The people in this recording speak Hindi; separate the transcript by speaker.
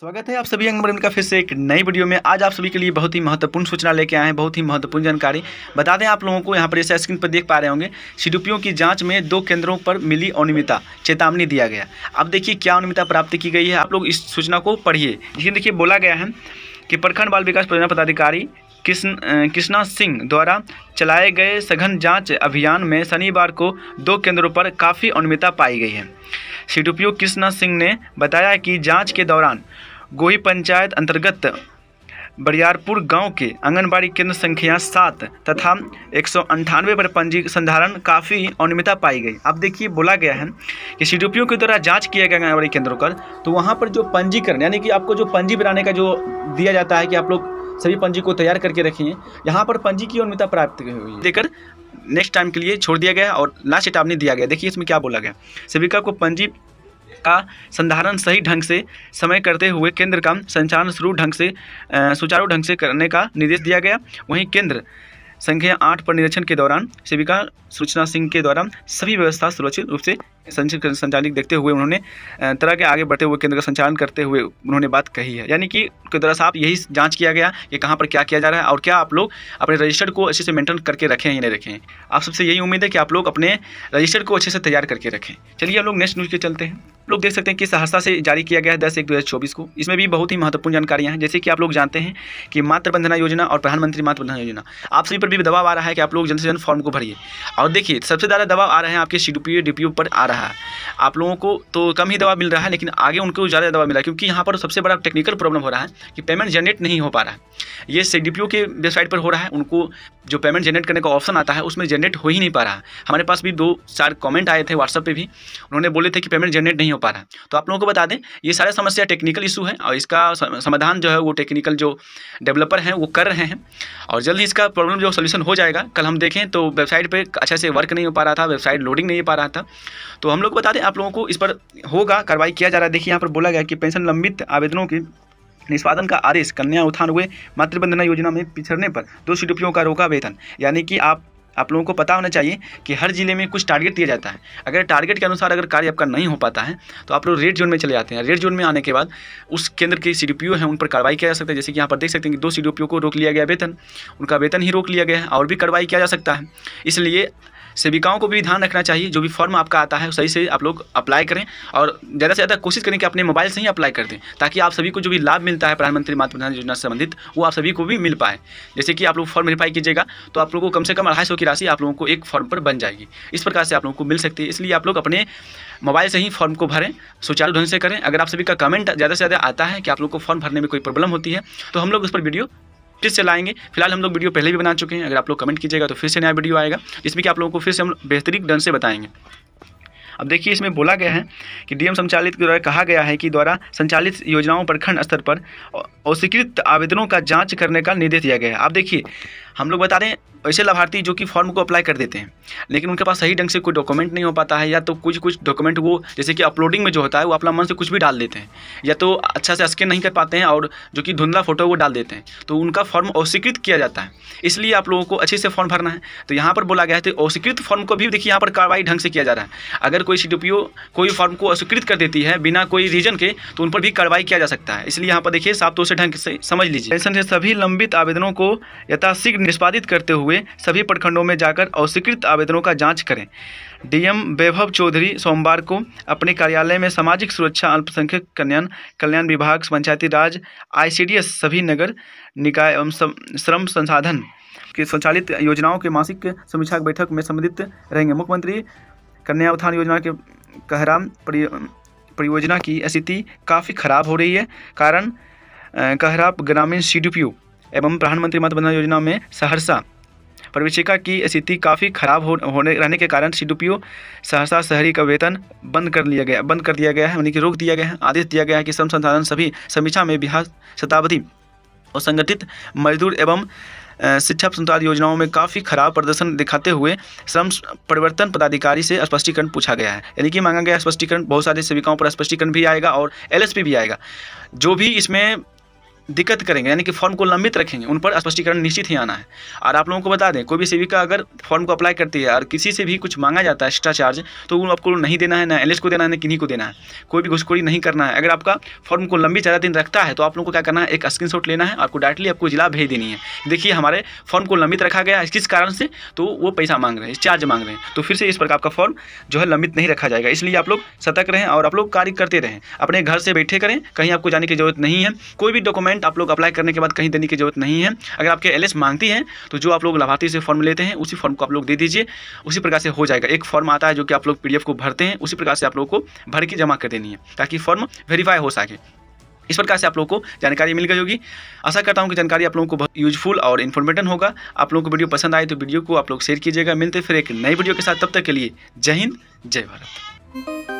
Speaker 1: स्वागत है आप सभी अंग का फिर से एक नई वीडियो में आज आप सभी के लिए बहुत ही महत्वपूर्ण सूचना लेके आए हैं बहुत ही महत्वपूर्ण जानकारी बता दें आप लोगों को यहाँ पर ऐसे स्क्रीन पर देख पा रहे होंगे सीडीपीओ की जांच में दो केंद्रों पर मिली अनियमितता चेतावनी दिया गया अब देखिए क्या अनियमितता प्राप्त की गई है आप लोग इस सूचना को पढ़िए लेकिन देखिए बोला गया है कि प्रखंड बाल विकास परियोजना पदाधिकारी कृष्ण कृष्णा सिंह द्वारा चलाए गए सघन जांच अभियान में शनिवार को दो केंद्रों पर काफ़ी अनियमितता पाई गई है डी कृष्णा सिंह ने बताया कि जांच के दौरान गोही पंचायत अंतर्गत बरियारपुर गांव के आंगनबाड़ी केंद्र संख्या सात तथा एक सौ अंठानवे पर पंजी संधारण काफ़ी अनियमितता पाई गई अब देखिए बोला गया है कि सी डी के द्वारा जांच किया गया आंगनबाड़ी केंद्रों का तो वहां पर जो पंजीकरण यानी कि आपको जो पंजी बनाने का जो दिया जाता है कि आप लोग सभी पंजी को तैयार करके रखिए यहाँ पर पंजी की अनियमितता प्राप्त हुई देकर नेक्स्ट टाइम के लिए छोड़ दिया गया और लास्ट चेतावनी दिया गया देखिए इसमें क्या बोला गया सभी को पंजी का संधारण सही ढंग से समय करते हुए केंद्र का संचालन शुरू ढंग से सुचारू ढंग से करने का निर्देश दिया गया वहीं केंद्र संख्या आठ पर निरीक्षण के दौरान सेविका सूचना सिंह के द्वारा सभी व्यवस्था सुरक्षित रूप से संचित संचालित देखते हुए उन्होंने तरह के आगे बढ़ते हुए केंद्र का संचालन करते हुए उन्होंने बात कही है यानी कि द्वारा साहब यही जाँच किया गया कि कहाँ पर क्या किया जा रहा है और क्या आप लोग अपने रजिस्टर को अच्छे से मेंटेन करके रखें या नहीं रखें आप सबसे यही उम्मीद है कि आप लोग अपने रजिस्टर को अच्छे से तैयार करके रखें चलिए हम लोग नेक्स्ट न्यूज़ के चलते हैं लोग देख सकते हैं कि सहरसा से जारी किया गया है दस एक दो हज़ार चौबीस को इसमें भी बहुत ही महत्वपूर्ण जानकारियां हैं जैसे कि आप लोग जानते हैं कि मातृ बंधना योजना और प्रधानमंत्री मातृ बंधना योजना आप सभी पर भी दबाव आ रहा है कि आप लोग जल्द से जल्द फॉर्म को भरिए और देखिए सबसे ज़्यादा दबाव आ रहे हैं आपके सी डी पर आ रहा है रहा है आप लोगों को तो कम ही दवा मिल रहा है लेकिन आगे उनको ज़्यादा दवा मिला क्योंकि यहाँ पर सबसे बड़ा टेक्निकल प्रॉब्लम हो रहा है कि पेमेंट जनरेट नहीं हो पा रहा है ये सी के वेबसाइट पर हो रहा है उनको जो पेमेंट जनरेट करने का ऑप्शन आता है उसमें जनरेट हो ही नहीं पा रहा है हमारे पास भी दो चार कॉमेंट आए थे व्हाट्सअप पर भी उन्होंने बोले थे कि पेमेंट जनरेट नहीं हो पा रहा तो आप लोगों को बता दें ये सारा समस्या टेक्निकल इशू है और इसका समाधान जो है वो टेक्निकल जो डेवलपर हैं वो कर रहे हैं और जल्द ही इसका प्रॉब्लम जो सोल्यूशन हो जाएगा कल हम देखें तो वेबसाइट पर अच्छा से वर्क नहीं हो पा रहा था वेबसाइट लोडिंग नहीं हो पा रहा था तो हम लोग बता दें आप लोगों को इस पर होगा कार्रवाई किया जा रहा है देखिए यहाँ पर बोला गया कि पेंशन लंबित आवेदनों के निष्पादन का आदेश कन्या उत्थान हुए मातृवंदना योजना में पिछड़ने पर दो सौ रुपयों का रोका वेतन यानी कि आप आप लोगों को पता होना चाहिए कि हर जिले में कुछ टारगेट दिया जाता है अगर टारगेट के अनुसार अगर कार्य आपका नहीं हो पाता है तो आप लोग रेड जोन में चले जाते हैं रेड जोन में आने के बाद उस केंद्र के सी हैं उन पर कार्रवाई किया जा सकता है जैसे कि यहाँ पर देख सकते हैं कि दो सी को रोक लिया गया वेतन उनका वेतन ही रोक लिया गया है और भी कार्रवाई किया जा सकता है इसलिए सेविकाओं को भी ध्यान रखना चाहिए जो भी फॉर्म आपका आता है सही से आप लोग अप्लाई करें और ज़्यादा से ज़्यादा कोशिश करें कि अपने मोबाइल से ही अप्लाई कर दें ताकि आप सभी को जो भी लाभ मिलता है प्रधानमंत्री मातृ योजना से संबंधित वो आप सभी को भी मिल पाए जैसे कि आप लोग फॉर्म वेरीफाई कीजिएगा तो आप लोगों को कम से कम अढ़ाई सौ की राशि आप लोगों को एक फॉर्म पर बन जाएगी इस प्रकार से आप लोगों को मिल सकती है इसलिए आप लोग अपने मोबाइल से ही फॉर्म को भरें सुचारू ढंग से करें अगर आप सभी का कमेंट ज़्यादा से ज़्यादा आता है कि आप लोग को फॉर्म भरने में कोई प्रॉब्लम होती है तो हम लोग उस पर वीडियो फिर से लाएंगे फिलहाल हम लोग वीडियो पहले भी बना चुके हैं अगर आप लोग कमेंट कीजिएगा तो फिर से नया वीडियो आएगा जिसमें कि आप लोगों को फिर से हम बेहतरीन ढंग से बताएंगे अब देखिए इसमें बोला गया है कि डीएम संचालित के द्वारा कहा गया है कि द्वारा संचालित योजनाओं पर खंड स्तर पर अस्वीकृत आवेदनों का जांच करने का निर्देश दिया गया है आप देखिए हम लोग बता दें ऐसे लाभार्थी जो कि फॉर्म को अप्लाई कर देते हैं लेकिन उनके पास सही ढंग से कोई डॉक्यूमेंट नहीं हो पाता है या तो कुछ कुछ डॉक्यूमेंट वो जैसे कि अपलोडिंग में जो होता है वो अपना मन से कुछ भी डाल देते हैं या तो अच्छा से स्कैन नहीं कर पाते हैं और जो कि धुंधला फोटो वो डाल देते हैं तो उनका फॉर्म अस्वीकृत किया जाता है इसलिए आप लोगों को अच्छे से फॉर्म भरना है तो यहाँ पर बोला गया है तो अस्वीकृत फॉर्म को भी देखिए यहाँ पर कार्रवाई ढंग से किया जा रहा है अगर कोई सी कोई फॉर्म को अस्वीकृत कर देती है बिना कोई रीजन के तो उन पर भी कार्रवाई किया जा सकता है इसलिए यहाँ पर देखिए साफ तौर से ढंग से समझ लीजिए पेंशन से सभी लंबित आवेदनों को यथाशीघ्र निष्पादित करते हुए सभी प्रखंडों में जाकर अस्वीकृत आवेदनों का जांच करें डीएम वैभव चौधरी सोमवार को अपने कार्यालय में सामाजिक सुरक्षा अल्पसंख्यक कल्याण कल्याण विभाग पंचायती राज आईसीडीएस सभी नगर निकाय एवं श्रम संसाधन की संचालित योजनाओं के मासिक समीक्षा बैठक में संबंधित रहेंगे मुख्यमंत्री कन्या उत्थान योजना के कहराम परियोजना की स्थिति काफ़ी खराब हो रही है कारण कहराब ग्रामीण सी एवं प्रधानमंत्री बंधन योजना में सहरसा प्रवेशिका की स्थिति काफ़ी खराब हो होने रहने के कारण सी सहरसा शहरी का वेतन बंद कर लिया गया बंद कर दिया गया है यानी कि रोक दिया गया है आदेश दिया गया है कि श्रम संसाधन सभी समीक्षा में बिहार शताब्दी और संगठित मजदूर एवं शिक्षा संसाधन योजनाओं में काफ़ी खराब प्रदर्शन दिखाते हुए श्रम परिवर्तन पदाधिकारी से स्पष्टीकरण पूछा गया है यानी कि मांगा गया स्पष्टीकरण बहुत सारे सेविकाओं पर स्पष्टीकरण भी आएगा और एल भी आएगा जो भी इसमें दिक्कत करेंगे यानी कि फॉर्म को लंबित रखेंगे उन पर स्पष्टीकरण निश्चित ही आना है और आप लोगों को बता दें कोई भी सेविका अगर फॉर्म को अप्लाई करती है और किसी से भी कुछ मांगा जाता है एक्स्ट्रा चार्ज तो वो आपको नहीं देना है ना एल को देना है ना किन्हीं को देना है कोई भी घुसखोरी नहीं करना है अगर आपका फॉर्म को लंबी ज़्यादा दिन रखता है तो आप लोगों को क्या करना है एक स्क्रीन लेना है आपको डायरेक्टली आपको जिला भेज देनी है देखिए हमारे फॉर्म को लंबित रखा गया है किस कारण से तो वो पैसा मांग रहे हैं चार्ज मांग रहे हैं तो फिर से इस प्रकार का फॉर्म जो है लंबित नहीं रखा जाएगा इसलिए आप लोग सतर्क रहें और आप लोग कार्य करते रहें अपने घर से बैठे करें कहीं आपको जाने की जरूरत नहीं है कोई भी डॉक्यूमेंट पेमेंट आप लोग अप्लाई करने के बाद कहीं देने की जरूरत नहीं है अगर आपके एल मांगती है तो जो आप लोग लाभार्थी से फॉर्म लेते हैं उसी फॉर्म को आप लोग दे दीजिए उसी प्रकार से हो जाएगा एक फॉर्म आता है जो कि आप लोग पी को भरते हैं उसी प्रकार से आप लोग को भर के जमा कर देनी है ताकि फॉर्म वेरीफाई हो सके इस प्रकार से आप लोगों को जानकारी मिल गई होगी आशा करता हूँ कि जानकारी आप लोगों को बहुत यूजफुल और इन्फॉर्मेटिव होगा आप लोगों को वीडियो पसंद आए तो वीडियो को आप लोग शेयर कीजिएगा मिलते फिर एक नई वीडियो के साथ तब तक के लिए जय हिंद जय भारत